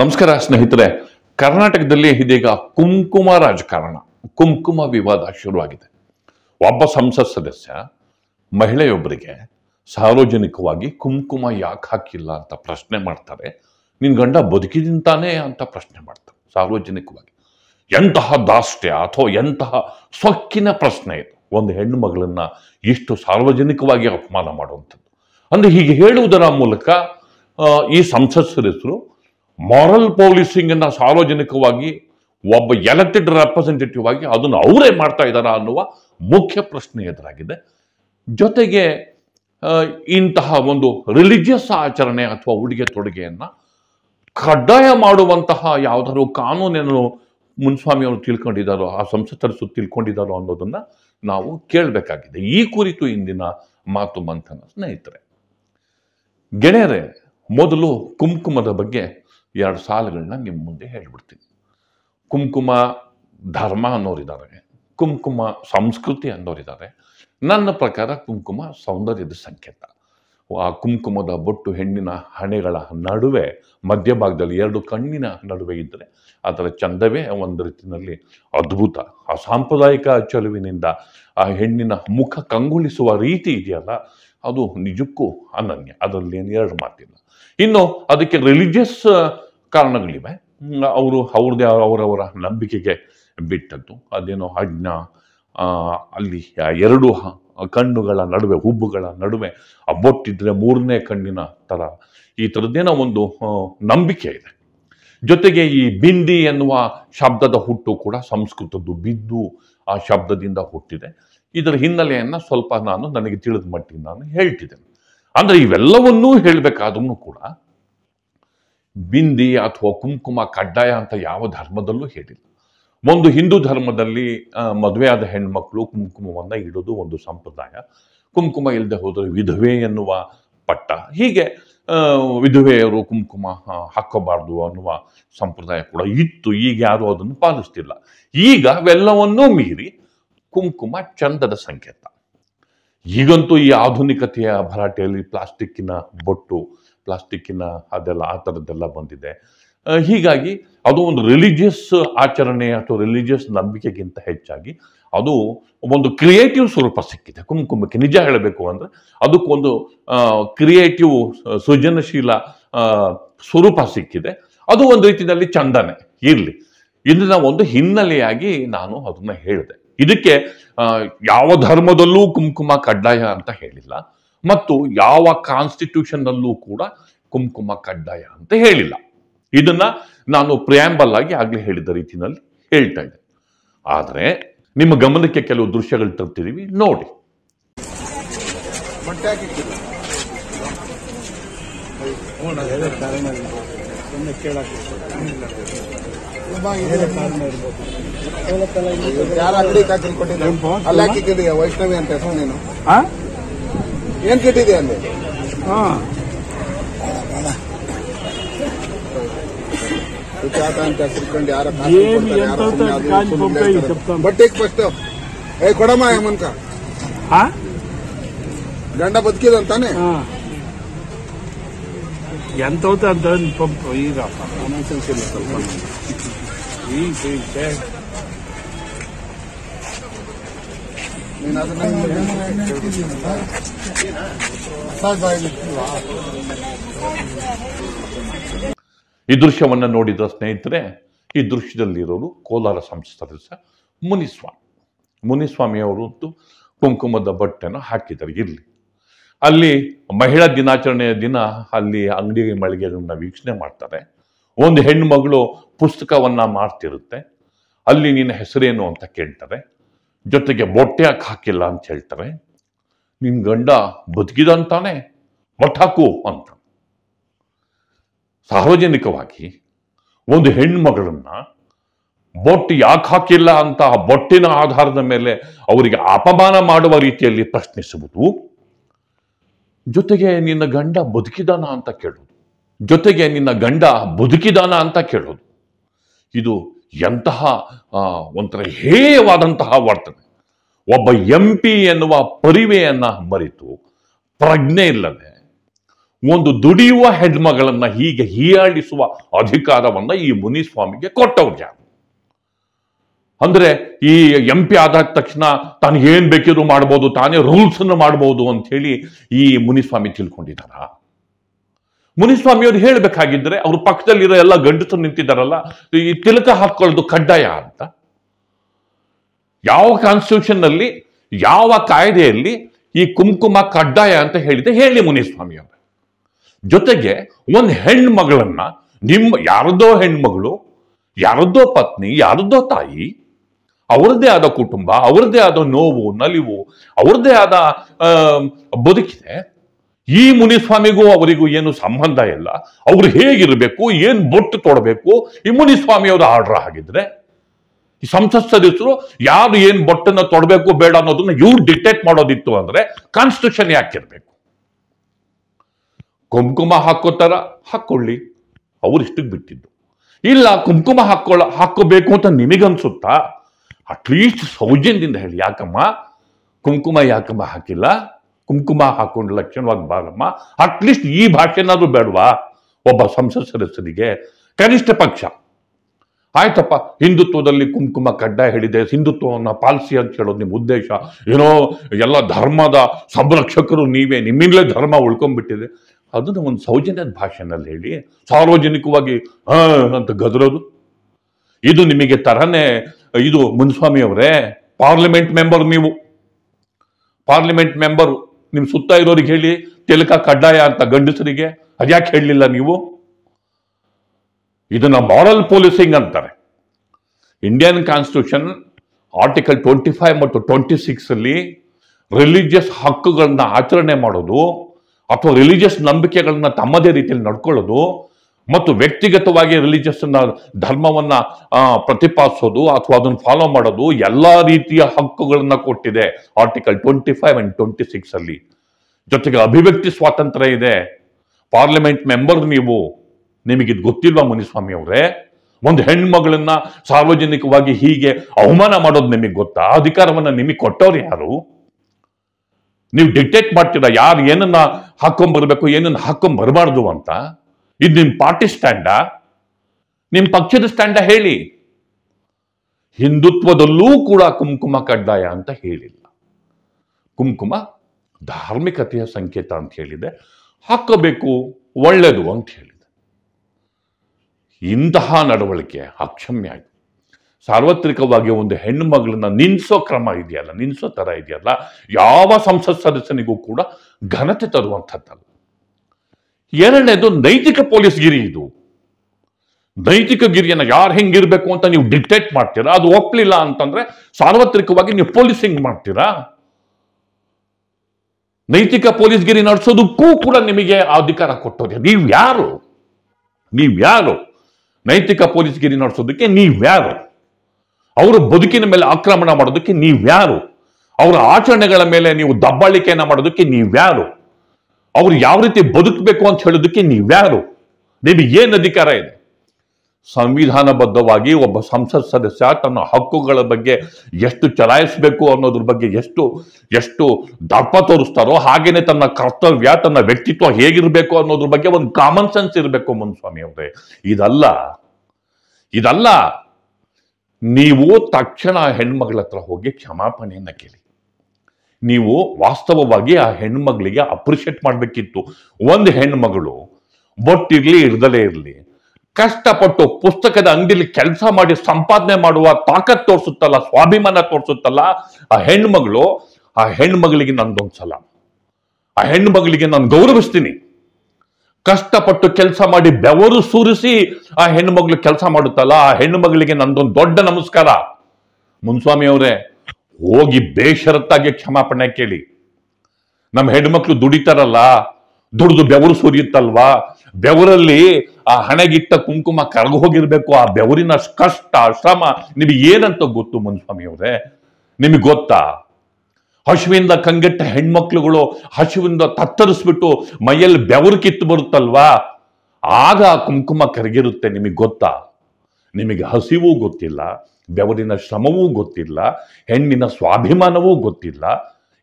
ನಮಸ್ಕಾರ ಸ್ನೇಹಿತರೆ ಕರ್ನಾಟಕದಲ್ಲಿ ಇದೀಗ ಕುಂಕುಮ ರಾಜಕಾರಣ ಕುಂಕುಮ ವಿವಾದ ಶುರುವಾಗಿದೆ ಒಬ್ಬ ಸಂಸತ್ ಸದಸ್ಯ ಮಹಿಳೆಯೊಬ್ಬರಿಗೆ ಸಾರ್ವಜನಿಕವಾಗಿ ಕುಂಕುಮ ಯಾಕೆ ಹಾಕಿಲ್ಲ ಅಂತ ಪ್ರಶ್ನೆ ಮಾಡ್ತಾರೆ ನಿನ್ ಗಂಡ ಬದುಕಿದಿಂತಾನೆ ಅಂತ ಪ್ರಶ್ನೆ ಮಾಡ್ತಾರೆ ಸಾರ್ವಜನಿಕವಾಗಿ ಎಂತಹ ದಾಷ್ಟ್ಯ ಅಥವಾ ಎಂತಹ ಸೊಕ್ಕಿನ ಪ್ರಶ್ನೆ ಇದು ಒಂದು ಹೆಣ್ಣು ಮಗಳನ್ನ ಇಷ್ಟು ಸಾರ್ವಜನಿಕವಾಗಿ ಅಪಮಾನ ಮಾಡುವಂಥದ್ದು ಅಂದ್ರೆ ಹೀಗೆ ಹೇಳುವುದರ ಮೂಲಕ ಈ ಸಂಸತ್ ಸದಸ್ಯರು ಮಾರಲ್ ಪೊಲೀಸಿಂಗನ್ನು ಸಾರ್ವಜನಿಕವಾಗಿ ಒಬ್ಬ ಎಲೆಕ್ಟೆಡ್ ರೆಪ್ರೆಸೆಂಟೇಟಿವ್ ಆಗಿ ಅದನ್ನು ಅವರೇ ಮಾಡ್ತಾ ಇದ್ದಾರಾ ಅನ್ನುವ ಮುಖ್ಯ ಪ್ರಶ್ನೆ ಎದುರಾಗಿದೆ ಜೊತೆಗೆ ಇಂತಹ ಒಂದು ರಿಲಿಜಿಯಸ್ ಆಚರಣೆ ಅಥವಾ ಉಡುಗೆ ತೊಡುಗೆಯನ್ನು ಕಡ್ಡಾಯ ಮಾಡುವಂತಹ ಯಾವುದಾದ್ರು ಕಾನೂನೇನು ಅವರು ತಿಳ್ಕೊಂಡಿದ್ದಾರೋ ಆ ಸು ತಿಳ್ಕೊಂಡಿದ್ದಾರೋ ಅನ್ನೋದನ್ನು ನಾವು ಕೇಳಬೇಕಾಗಿದೆ ಈ ಕುರಿತು ಇಂದಿನ ಮಾತು ಮಂಥನ ಸ್ನೇಹಿತರೆ ಗೆಳೆಯರೆ ಮೊದಲು ಕುಂಕುಮದ ಬಗ್ಗೆ ಎರಡು ಸಾಲುಗಳನ್ನ ನಿಮ್ಮ ಮುಂದೆ ಹೇಳ್ಬಿಡ್ತೀನಿ ಕುಂಕುಮ ಧರ್ಮ ಅನ್ನೋರಿದ್ದಾರೆ ಕುಂಕುಮ ಸಂಸ್ಕೃತಿ ಅನ್ನೋರಿದ್ದಾರೆ ನನ್ನ ಪ್ರಕಾರ ಕುಂಕುಮ ಸೌಂದರ್ಯದ ಸಂಕೇತ ಆ ಕುಂಕುಮದ ಬೊಟ್ಟು ಹೆಣ್ಣಿನ ಹಣೆಗಳ ನಡುವೆ ಮಧ್ಯಭಾಗದಲ್ಲಿ ಎರಡು ಕಣ್ಣಿನ ನಡುವೆ ಇದ್ದರೆ ಅದರ ಚಂದವೇ ಒಂದು ರೀತಿಯಲ್ಲಿ ಅದ್ಭುತ ಆ ಸಾಂಪ್ರದಾಯಿಕ ಚಲುವಿನಿಂದ ಆ ಹೆಣ್ಣಿನ ಮುಖ ಕಂಗೊಳಿಸುವ ರೀತಿ ಇದೆಯಲ್ಲ ಅದು ನಿಜಕ್ಕೂ ಅನನ್ಯ ಅದರಲ್ಲಿ ಏನು ಎರಡು ಮಾತಿಲ್ಲ ಇನ್ನು ಅದಕ್ಕೆ ರಿಲಿಜಿಯಸ್ ಕಾರಣಗಳಿವೆ ಅವರು ಅವ್ರದೇ ಅವರವರ ನಂಬಿಕೆಗೆ ಬಿಟ್ಟದ್ದು ಅದೇನೋ ಅಜ್ಞ ಅಲ್ಲಿ ಎರಡು ಕಣ್ಣುಗಳ ನಡುವೆ ಹುಬ್ಬುಗಳ ನಡುವೆ ಅಬ್ಬೊಟ್ಟಿದ್ರೆ ಮೂರನೇ ಕಣ್ಣಿನ ಥರ ಈ ಥರದ್ದೇನೋ ಒಂದು ನಂಬಿಕೆ ಇದೆ ಜೊತೆಗೆ ಈ ಬಿಂದಿ ಎನ್ನುವ ಶಬ್ದದ ಹುಟ್ಟು ಕೂಡ ಸಂಸ್ಕೃತದ್ದು ಬಿದ್ದು ಆ ಶಬ್ದದಿಂದ ಹುಟ್ಟಿದೆ ಇದರ ಹಿನ್ನೆಲೆಯನ್ನು ಸ್ವಲ್ಪ ನಾನು ನನಗೆ ತಿಳಿದ ಮಟ್ಟಿಗೆ ನಾನು ಹೇಳ್ತಿದ್ದೇನೆ ಅಂದರೆ ಇವೆಲ್ಲವನ್ನೂ ಹೇಳಬೇಕಾದ್ರೂ ಕೂಡ ಬಿಂದಿ ಅಥವಾ ಕುಂಕುಮ ಕಡ್ಡಾಯ ಅಂತ ಯಾವ ಧರ್ಮದಲ್ಲೂ ಹೇಳಿಲ್ಲ ಒಂದು ಹಿಂದೂ ಧರ್ಮದಲ್ಲಿ ಮದುವೆಯಾದ ಹೆಣ್ಮಕ್ಳು ಕುಂಕುಮವನ್ನು ಇಡೋದು ಒಂದು ಸಂಪ್ರದಾಯ ಕುಂಕುಮ ಇಲ್ಲದೆ ಹೋದರೆ ವಿಧವೆ ಎನ್ನುವ ಪಟ್ಟ ಹೀಗೆ ವಿಧವೆಯರು ಕುಂಕುಮ ಹಾಕಬಾರ್ದು ಅನ್ನುವ ಸಂಪ್ರದಾಯ ಕೂಡ ಇತ್ತು ಈಗ ಯಾರು ಅದನ್ನು ಪಾಲಿಸ್ತಿಲ್ಲ ಈಗ ಅವೆಲ್ಲವನ್ನೂ ಮೀರಿ ಕುಂಕುಮ ಚಂದದ ಸಂಕೇತ ಈಗಂತೂ ಈ ಆಧುನಿಕತೆಯ ಭರಾಟೆಯಲ್ಲಿ ಪ್ಲಾಸ್ಟಿಕ್ಕಿನ ಬೊಟ್ಟು ಪ್ಲಾಸ್ಟಿಕ್ಕಿನ ಅದೆಲ್ಲ ಆ ಥರದ್ದೆಲ್ಲ ಬಂದಿದೆ ಹೀಗಾಗಿ ಅದು ಒಂದು ರಿಲಿಜಿಯಸ್ ಆಚರಣೆ ಅಥವಾ ರಿಲಿಜಿಯಸ್ ನಂಬಿಕೆಗಿಂತ ಹೆಚ್ಚಾಗಿ ಅದು ಒಂದು ಕ್ರಿಯೇಟಿವ್ ಸ್ವರೂಪ ಸಿಕ್ಕಿದೆ ಕುಂಕುಮಕ್ಕೆ ನಿಜ ಹೇಳಬೇಕು ಅಂದರೆ ಅದಕ್ಕೊಂದು ಕ್ರಿಯೇಟಿವ್ ಸೃಜನಶೀಲ ಸ್ವರೂಪ ಸಿಕ್ಕಿದೆ ಅದು ಒಂದು ರೀತಿಯಲ್ಲಿ ಚಂದನೆ ಇರಲಿ ಇಂದಿನ ಒಂದು ಹಿನ್ನೆಲೆಯಾಗಿ ನಾನು ಅದನ್ನು ಹೇಳಿದೆ ಇದಕ್ಕೆ ಯಾವ ಧರ್ಮದಲ್ಲೂ ಕುಂಕುಮ ಕಡ್ಡಾಯ ಅಂತ ಹೇಳಿಲ್ಲ ಮತ್ತು ಯಾವ ಕಾನ್ಸ್ಟಿಟ್ಯೂಷನ್ ಅಲ್ಲೂ ಕೂಡ ಕುಂಕುಮ ಕಡ್ಡಾಯ ಅಂತ ಹೇಳಿಲ್ಲ ಇದನ್ನ ನಾನು ಪ್ರಿಯಾಂಬಲ್ ಆಗಿ ಆಗ್ಲೇ ಹೇಳಿದ ರೀತಿಯಲ್ಲಿ ಹೇಳ್ತಾ ಇದ್ದೆ ಆದರೆ ನಿಮ್ಮ ಗಮನಕ್ಕೆ ಕೆಲವು ದೃಶ್ಯಗಳು ತರ್ತಿದೀವಿ ನೋಡಿ ವೈಷ್ಣವಿ ಅಂತ ಹೆಸರು ನೀನು ಏನ್ ಕಿಟ್ಟಿದೆ ಅಲ್ಲಿ ಅಂತ ಯಾರ ಬಟ್ ಈಗ ಫಸ್ಟ್ ಏ ಕೊಡಮ್ಮ ಹೇಮಂತ ಗಂಡ ಬದುಕಿದಂತಾನೆ ಎಂತವ್ತ ಅಂತ ಪಂಪ್ ಈಗ ಸ್ವಲ್ಪ ಈ ದೃಶ್ಯವನ್ನು ನೋಡಿದ ಸ್ನೇಹಿತರೆ ಈ ದೃಶ್ಯದಲ್ಲಿರೋರು ಕೋಲಾರ ಸಂಸ್ಥಾನ ಮುನಿಸ್ವಾಮಿ ಅವರು ಕುಂಕುಮದ ಬಟ್ಟೆನ ಹಾಕಿದ್ದಾರೆ ಇಲ್ಲಿ ಅಲ್ಲಿ ಮಹಿಳಾ ದಿನಾಚರಣೆಯ ದಿನ ಅಲ್ಲಿ ಅಂಗಡಿ ಮಳಿಗೆಗಳನ್ನ ವೀಕ್ಷಣೆ ಮಾಡ್ತಾರೆ ಒಂದು ಮಗಳು ಪುಸ್ತಕವನ್ನ ಮಾಡ್ತಿರುತ್ತೆ ಅಲ್ಲಿ ನಿನ್ನ ಹೆಸರೇನು ಅಂತ ಕೇಳ್ತಾರೆ ಜೊತೆಗೆ ಬೊಟ್ಟೆ ಯಾಕೆ ಹಾಕಿಲ್ಲ ಅಂತ ಹೇಳ್ತಾರೆ ನಿನ್ ಗಂಡ ಬದುಕಿದಂತಾನೆ ಮಠಾಕು ಅಂತ ಸಾರ್ವಜನಿಕವಾಗಿ ಒಂದು ಹೆಣ್ಮಗಳನ್ನ ಬೊಟ್ಟು ಯಾಕೆ ಹಾಕಿಲ್ಲ ಅಂತ ಆ ಬೊಟ್ಟಿನ ಆಧಾರದ ಮೇಲೆ ಅವರಿಗೆ ಅಪಮಾನ ಮಾಡುವ ರೀತಿಯಲ್ಲಿ ಪ್ರಶ್ನಿಸುವುದು ಜೊತೆಗೆ ನಿನ್ನ ಗಂಡ ಬದುಕಿದಾನ ಅಂತ ಕೇಳುವುದು ಜೊತೆಗೆ ನಿನ್ನ ಗಂಡ ಬದುಕಿದಾನ ಅಂತ ಕೇಳೋದು ಇದು ಎಂತಹ ಒಂಥರ ಹೇಯವಾದಂತಹ ವರ್ತನೆ ಒಬ್ಬ ಎಂ ಪಿ ಎನ್ನುವ ಪರಿವೆಯನ್ನು ಮರೆತು ಪ್ರಜ್ಞೆ ಇಲ್ಲದೆ ಒಂದು ದುಡಿಯುವ ಹೆಣ್ಮಗಳನ್ನು ಹೀಗೆ ಹೀಯಾಳಿಸುವ ಅಧಿಕಾರವನ್ನು ಈ ಮುನಿಸ್ವಾಮಿಗೆ ಕೊಟ್ಟವ್ರು ಯಾರು ಅಂದ್ರೆ ಈ ಎಂ ಪಿ ಆದ ತಕ್ಷಣ ತಾನು ಏನ್ ಬೇಕಿದ್ರು ಮಾಡ್ಬೋದು ತಾನೇ ರೂಲ್ಸ್ ಅನ್ನು ಮಾಡ್ಬೋದು ಅಂತ ಹೇಳಿ ಈ ಮುನಿಸ್ವಾಮಿ ತಿಳ್ಕೊಂಡಿದ್ದಾರ ಮುನಿಸ್ವಾಮಿ ಅವರು ಹೇಳಬೇಕಾಗಿದ್ದರೆ ಅವ್ರ ಪಕ್ಕದಲ್ಲಿರೋ ಎಲ್ಲ ಗಂಡಸರು ನಿಂತಿದ್ದಾರಲ್ಲ ಈ ತಿಲಕ ಹಾಕೊಳ್ಳೋದು ಕಡ್ಡಾಯ ಅಂತ ಯಾವ ಕಾನ್ಸ್ಟಿಟ್ಯೂಷನ್ನಲ್ಲಿ ಯಾವ ಕಾಯ್ದೆಯಲ್ಲಿ ಈ ಕುಂಕುಮ ಕಡ್ಡಾಯ ಅಂತ ಹೇಳಿದೆ ಹೇಳಿ ಮುನಿಸ್ವಾಮಿ ಅವರು ಜೊತೆಗೆ ಒಂದು ಹೆಣ್ಣು ಮಗಳನ್ನ ನಿಮ್ಮ ಯಾರದೋ ಹೆಣ್ಮಗಳು ಯಾರದ್ದೋ ಪತ್ನಿ ಯಾರದೋ ತಾಯಿ ಅವರದ್ದೇ ಆದ ಕುಟುಂಬ ಅವರದ್ದೇ ಆದ ನೋವು ನಲಿವು ಅವ್ರದ್ದೇ ಆದ ಬದುಕಿದೆ ಈ ಮುನಿಸ್ವಾಮಿಗೂ ಅವರಿಗೂ ಏನು ಸಂಬಂಧ ಇಲ್ಲ ಅವರು ಹೇಗಿರಬೇಕು ಏನು ಬೊಟ್ಟು ತೊಡಬೇಕು ಈ ಮುನಿಸ್ವಾಮಿಯವರು ಆರ್ಡರ್ ಆಗಿದ್ರೆ ಈ ಸಂಸತ್ ಸದಸ್ಯರು ಯಾರು ಏನು ಬೊಟ್ಟನ್ನು ತೊಡಬೇಕು ಬೇಡ ಅನ್ನೋದನ್ನ ಇವ್ರು ಡಿಟೆಕ್ಟ್ ಮಾಡೋದಿತ್ತು ಅಂದ್ರೆ ಕಾನ್ಸ್ಟಿಟ್ಯೂಷನ್ ಯಾಕಿರ್ಬೇಕು ಕುಂಕುಮ ಹಾಕೋತಾರ ಹಾಕೊಳ್ಳಿ ಅವ್ರು ಇಷ್ಟಕ್ಕೆ ಬಿಟ್ಟಿದ್ದು ಇಲ್ಲ ಕುಂಕುಮ ಹಾಕೊಳ್ಳ ಹಾಕೋಬೇಕು ಅಂತ ನಿಮಗನ್ಸುತ್ತ ಅಟ್ಲೀಸ್ಟ್ ಸೌಜನ್ಯದಿಂದ ಹೇಳಿ ಯಾಕಮ್ಮ ಕುಂಕುಮ ಯಾಕಮ್ಮ ಹಾಕಿಲ್ಲ ಕುಂಕುಮ ಹಾಕೊಂಡು ಲಕ್ಷಣವಾಗಿ ಬಾರಮ್ಮ ಅಟ್ಲೀಸ್ಟ್ ಈ ಭಾಷೆನಾದ್ರೂ ಬೇಡವಾ ಒಬ್ಬ ಸಂಸತ್ ಸದಸ್ಯರಿಗೆ ಕನಿಷ್ಠ ಪಕ್ಷ ಆಯ್ತಪ್ಪ ಹಿಂದುತ್ವದಲ್ಲಿ ಕುಂಕುಮ ಕಡ್ಡಾಯ ಹೇಳಿದೆ ಹಿಂದುತ್ವವನ್ನು ಪಾಲಿಸಿ ಅಂತ ಹೇಳೋದು ನಿಮ್ಮ ಉದ್ದೇಶ ಏನೋ ಎಲ್ಲ ಧರ್ಮದ ಸಂರಕ್ಷಕರು ನೀವೇ ನಿಮ್ಮಿಂದಲೇ ಧರ್ಮ ಉಳ್ಕೊಂಡ್ಬಿಟ್ಟಿದೆ ಅದನ್ನು ಒಂದು ಸೌಜನ್ಯದ ಭಾಷೆನಲ್ಲಿ ಹೇಳಿ ಸಾರ್ವಜನಿಕವಾಗಿ ಅಂತ ಗದರೋದು ಇದು ನಿಮಗೆ ತರನೇ ಇದು ಮುನ್ಸ್ವಾಮಿ ಅವರೇ ಪಾರ್ಲಿಮೆಂಟ್ ಮೆಂಬರ್ ನೀವು ಪಾರ್ಲಿಮೆಂಟ್ ಮೆಂಬರು ನಿಮ್ಮ ಸುತ್ತ ಇರೋರಿಗೆ ಹೇಳಿ ತೆಲಕ ಕಡ್ಡಾಯ ಅಂತ ಗಂಡಸರಿಗೆ ಅದ್ಯಾಕೆ ಹೇಳಲಿಲ್ಲ ನೀವು ಇದನ್ನ ಮಾರಲ್ ಪೊಲೀಸಿಂಗ್ ಅಂತಾರೆ Indian constitution article twenty five ಮತ್ತು ಟ್ವೆಂಟಿ ಸಿಕ್ಸ್ ಅಲ್ಲಿ ರಿಲಿಜಿಯಸ್ ಹಕ್ಕುಗಳನ್ನ ಆಚರಣೆ ಮಾಡೋದು ಅಥವಾ ರಿಲಿಜಿಯಸ್ ನಂಬಿಕೆಗಳನ್ನ ತಮ್ಮದೇ ರೀತಿಯಲ್ಲಿ ನಡ್ಕೊಳ್ಳೋದು ಮತ್ತು ವ್ಯಕ್ತಿಗತವಾಗಿ ರಿಲಿಜಿಯಸ್ನ ಧರ್ಮವನ್ನ ಪ್ರತಿಪಾದಿಸೋದು ಅಥವಾ ಅದನ್ನು ಫಾಲೋ ಮಾಡೋದು ಎಲ್ಲ ರೀತಿಯ ಹಕ್ಕುಗಳನ್ನ ಕೊಟ್ಟಿದೆ article twenty five and twenty six ಅಲ್ಲಿ ಜೊತೆಗೆ ಅಭಿವ್ಯಕ್ತಿ ಸ್ವಾತಂತ್ರ್ಯ ಇದೆ ಪಾರ್ಲಿಮೆಂಟ್ ಮೆಂಬರ್ ನೀವು ನಿಮಗೆ ಇದು ಗೊತ್ತಿಲ್ವಾ ಮುನಿಸ್ವಾಮಿ ಅವರೇ ಒಂದು ಹೆಣ್ಮಗಳನ್ನ ಸಾರ್ವಜನಿಕವಾಗಿ ಹೀಗೆ ಅವಮಾನ ಮಾಡೋದು ನಿಮಗೆ ಗೊತ್ತಾ ಅಧಿಕಾರವನ್ನ ನಿಮಗೆ ಕೊಟ್ಟವ್ರು ಯಾರು ನೀವು ಡಿಕ್ಟೇಟ್ ಮಾಡ್ತೀರಾ ಯಾರು ಏನನ್ನ ಹಾಕೊಂಡ್ಬರ್ಬೇಕು ಏನನ್ನ ಹಾಕೊಂಡ್ ಬರಬಾರ್ದು ಅಂತ ಇದು ನಿಮ್ಮ ಪಾರ್ಟಿ ಸ್ಟ್ಯಾಂಡ ನಿಮ್ಮ ಪಕ್ಷದ ಸ್ಟ್ಯಾಂಡ ಹೇಳಿ ಹಿಂದುತ್ವದಲ್ಲೂ ಕೂಡ ಕುಂಕುಮ ಕಡ್ಡಾಯ ಅಂತ ಹೇಳಿಲ್ಲ ಕುಂಕುಮ ಧಾರ್ಮಿಕತೆಯ ಸಂಕೇತ ಅಂತ ಹೇಳಿದೆ ಹಾಕಬೇಕು ಒಳ್ಳೆಯದು ಅಂತ ಹೇಳಿದೆ ಇಂತಹ ನಡವಳಿಕೆ ಅಕ್ಷಮ್ಯ ಆಯಿತು ಸಾರ್ವತ್ರಿಕವಾಗಿ ಒಂದು ಹೆಣ್ಣು ಮಗಳನ್ನ ನಿನ್ಸೋ ಕ್ರಮ ಇದೆಯಲ್ಲ ನಿನ್ಸೋ ಥರ ಇದೆಯಲ್ಲ ಯಾವ ಸಂಸತ್ ಸದಸ್ಯನಿಗೂ ಕೂಡ ಘನತೆ ತರುವಂಥದ್ದಲ್ಲ ಎರಡನೇದು ನೈತಿಕ ಪೊಲೀಸ್ ಗಿರಿ ಇದು ನೈತಿಕ ಗಿರಿಯನ್ನು ಯಾರು ಹೆಂಗಿರ್ಬೇಕು ಅಂತ ನೀವು ಡಿಕ್ಟೇಟ್ ಮಾಡ್ತೀರಾ ಅದು ಒಪ್ಲಿಲ್ಲ ಅಂತಂದ್ರೆ ಸಾರ್ವತ್ರಿಕವಾಗಿ ನೀವು ಪೊಲೀಸಿಂಗ್ ಮಾಡ್ತೀರಾ ನೈತಿಕ ಪೊಲೀಸ್ ಗಿರಿ ನಡೆಸೋದಕ್ಕೂ ಕೂಡ ನಿಮಗೆ ಅಧಿಕಾರ ಕೊಟ್ಟೋದೆ ನೀವು ಯಾರು ನೀವ್ಯಾರು ನೈತಿಕ ಪೊಲೀಸ್ ಗಿರಿ ನಡೆಸೋದಕ್ಕೆ ನೀವ್ಯಾರು ಅವರ ಬದುಕಿನ ಮೇಲೆ ಆಕ್ರಮಣ ಮಾಡೋದಕ್ಕೆ ನೀವ್ಯಾರು ಅವರ ಆಚರಣೆಗಳ ಮೇಲೆ ನೀವು ದಬ್ಬಾಳಿಕೆಯನ್ನು ಮಾಡೋದಕ್ಕೆ ನೀವ್ಯಾರು ಅವ್ರು ಯಾವ ರೀತಿ ಬದುಕಬೇಕು ಅಂತ ಹೇಳೋದಕ್ಕೆ ನೀವ್ಯಾರು ನಿಮಗೆ ಏನು ಅಧಿಕಾರ ಇದೆ ಸಂವಿಧಾನಬದ್ಧವಾಗಿ ಒಬ್ಬ ಸಂಸತ್ ಸದಸ್ಯ ತನ್ನ ಹಕ್ಕುಗಳ ಬಗ್ಗೆ ಎಷ್ಟು ಚಲಾಯಿಸಬೇಕು ಅನ್ನೋದ್ರ ಬಗ್ಗೆ ಎಷ್ಟು ಎಷ್ಟು ದರ್ಪ ತೋರಿಸ್ತಾರೋ ಹಾಗೇನೆ ತನ್ನ ಕರ್ತವ್ಯ ತನ್ನ ವ್ಯಕ್ತಿತ್ವ ಹೇಗಿರಬೇಕು ಅನ್ನೋದ್ರ ಬಗ್ಗೆ ಒಂದು ಕಾಮನ್ ಸೆನ್ಸ್ ಇರಬೇಕು ಮುನ್ಸ್ವಾಮಿ ಅವರೇ ಇದಲ್ಲ ಇದಲ್ಲ ನೀವು ತಕ್ಷಣ ಹೆಣ್ಮಗಳ ಹತ್ರ ಹೋಗಿ ಕ್ಷಮಾಪಣೆಯನ್ನು ಕೇಳಿ ನೀವು ವಾಸ್ತವವಾಗಿ ಆ ಹೆಣ್ಮಗಳಿಗೆ ಅಪ್ರಿಷಿಯೇಟ್ ಮಾಡಬೇಕಿತ್ತು ಒಂದು ಹೆಣ್ಮಗಳು ಬೊಟ್ಟಿರಲಿ ಇರ್ದಲೇ ಇರಲಿ ಕಷ್ಟಪಟ್ಟು ಪುಸ್ತಕದ ಅಂಗಡಿಲಿ ಕೆಲಸ ಮಾಡಿ ಸಂಪಾದನೆ ಮಾಡುವ ತಾಕತ್ ತೋರಿಸುತ್ತಲ್ಲ ಸ್ವಾಭಿಮಾನ ತೋರಿಸುತ್ತಲ್ಲ ಆ ಹೆಣ್ಮಗಳು ಆ ಹೆಣ್ಮಗಳಿಗೆ ಸಲ ಆ ಹೆಣ್ಮಗಳಿಗೆ ನಾನು ಗೌರವಿಸ್ತೀನಿ ಕಷ್ಟಪಟ್ಟು ಕೆಲಸ ಮಾಡಿ ಬೆವರು ಸುರಿಸಿ ಆ ಹೆಣ್ಮಗಳು ಕೆಲಸ ಮಾಡುತ್ತಲ್ಲ ಆ ಹೆಣ್ಮಗಳಿಗೆ ನಂದೊಂದು ದೊಡ್ಡ ನಮಸ್ಕಾರ ಮುನ್ಸ್ವಾಮಿ ಅವರೇ ಹೋಗಿ ಬೇಷರತ್ತಾಗಿ ಕ್ಷಮಾಪಣೆ ಕೇಳಿ ನಮ್ಮ ಹೆಣ್ಮಕ್ಳು ದುಡಿತಾರಲ್ಲ ದುಡಿದು ಬೆವರು ಸುರಿಯುತ್ತಲ್ವಾ ಬೆವರಲ್ಲಿ ಆ ಹಣೆಗಿಟ್ಟ ಕುಂಕುಮ ಕರಗು ಹೋಗಿರ್ಬೇಕು ಆ ಬೆವರಿನ ಕಷ್ಟ ಶ್ರಮ ನಿಮಗೆ ಏನಂತ ಗೊತ್ತು ಅವರೇ ನಿಮಗೆ ಗೊತ್ತಾ ಹಸುವಿಂದ ಕಂಗೆಟ್ಟ ಹೆಣ್ಮಕ್ಳುಗಳು ಹಸುವಿಂದ ತತ್ತರಿಸ್ಬಿಟ್ಟು ಮೈಯಲ್ಲಿ ಬೆವರು ಕಿತ್ತು ಬರುತ್ತಲ್ವಾ ಆಗ ಕುಂಕುಮ ಕರಗಿರುತ್ತೆ ನಿಮಗೆ ಗೊತ್ತಾ ನಿಮಗೆ ಹಸಿವೂ ಗೊತ್ತಿಲ್ಲ ಬೆವರಿನ ಶ್ರಮವೂ ಗೊತ್ತಿಲ್ಲ ಹೆಣ್ಣಿನ ಸ್ವಾಭಿಮಾನವೂ ಗೊತ್ತಿಲ್ಲ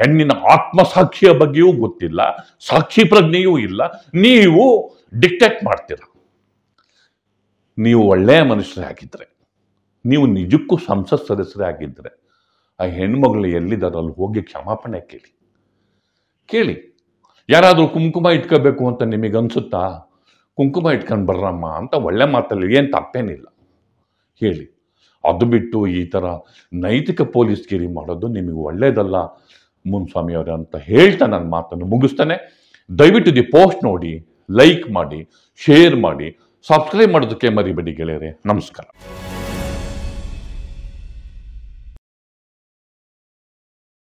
ಹೆಣ್ಣಿನ ಆತ್ಮಸಾಕ್ಷಿಯ ಬಗ್ಗೆಯೂ ಗೊತ್ತಿಲ್ಲ ಸಾಕ್ಷಿ ಪ್ರಜ್ಞೆಯೂ ಇಲ್ಲ ನೀವು ಡಿಕ್ಟೆಕ್ಟ್ ಮಾಡ್ತೀರ ನೀವು ಒಳ್ಳೆಯ ಮನುಷ್ಯರೇ ಆಗಿದ್ರೆ ನೀವು ನಿಜಕ್ಕೂ ಸಂಸತ್ ಸದಸ್ಯರೇ ಆಗಿದ್ದರೆ ಆ ಹೆಣ್ಮಗಳು ಎಲ್ಲಿದ್ದಾರೆ ಅಲ್ಲಿ ಹೋಗಿ ಕ್ಷಮಾಪಣೆ ಕೇಳಿ ಕೇಳಿ ಯಾರಾದರೂ ಕುಂಕುಮ ಇಟ್ಕೋಬೇಕು ಅಂತ ನಿಮಗೆ ಕುಂಕುಮ ಇಟ್ಕೊಂಡು ಬರ್ರಮ್ಮ ಅಂತ ಒಳ್ಳೆ ಮಾತಲ್ಲಿ ಏನು ತಪ್ಪೇನಿಲ್ಲ ಹೇಳಿ ಅದು ಬಿಟ್ಟು ಈ ಥರ ನೈತಿಕ ಪೊಲೀಸ್ ಗಿರಿ ಮಾಡೋದು ನಿಮಗೆ ಒಳ್ಳೆಯದಲ್ಲ ಮುನ್ಸ್ವಾಮಿಯವರೇ ಅಂತ ಹೇಳ್ತಾ ನನ್ನ ಮಾತನ್ನು ಮುಗಿಸ್ತಾನೆ ದಯವಿಟ್ಟು ದಿ ಪೋಸ್ಟ್ ನೋಡಿ ಲೈಕ್ ಮಾಡಿ ಶೇರ್ ಮಾಡಿ ಸಬ್ಸ್ಕ್ರೈಬ್ ಮಾಡೋದಕ್ಕೆ ಮರಿಬೇಡಿ ಗೆಳೆಯರೆ ನಮಸ್ಕಾರ